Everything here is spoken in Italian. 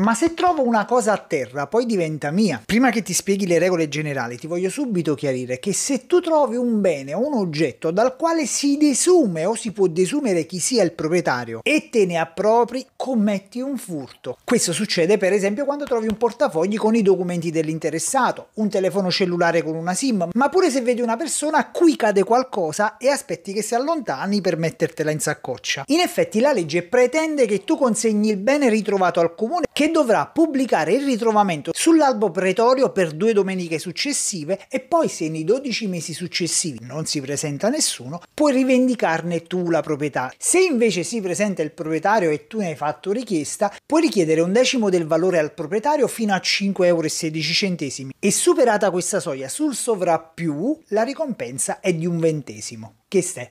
Ma se trovo una cosa a terra, poi diventa mia. Prima che ti spieghi le regole generali, ti voglio subito chiarire che se tu trovi un bene o un oggetto dal quale si desume o si può desumere chi sia il proprietario e te ne appropri, commetti un furto. Questo succede per esempio quando trovi un portafogli con i documenti dell'interessato, un telefono cellulare con una SIM, ma pure se vedi una persona a cui cade qualcosa e aspetti che si allontani per mettertela in saccoccia. In effetti la legge pretende che tu consegni il bene ritrovato al comune che dovrà pubblicare il ritrovamento sull'albo pretorio per due domeniche successive e poi se nei 12 mesi successivi non si presenta nessuno, puoi rivendicarne tu la proprietà. Se invece si presenta il proprietario e tu ne hai fatto richiesta, puoi richiedere un decimo del valore al proprietario fino a 5,16 euro e superata questa soglia sul sovrappiù, la ricompensa è di un ventesimo. Che stè?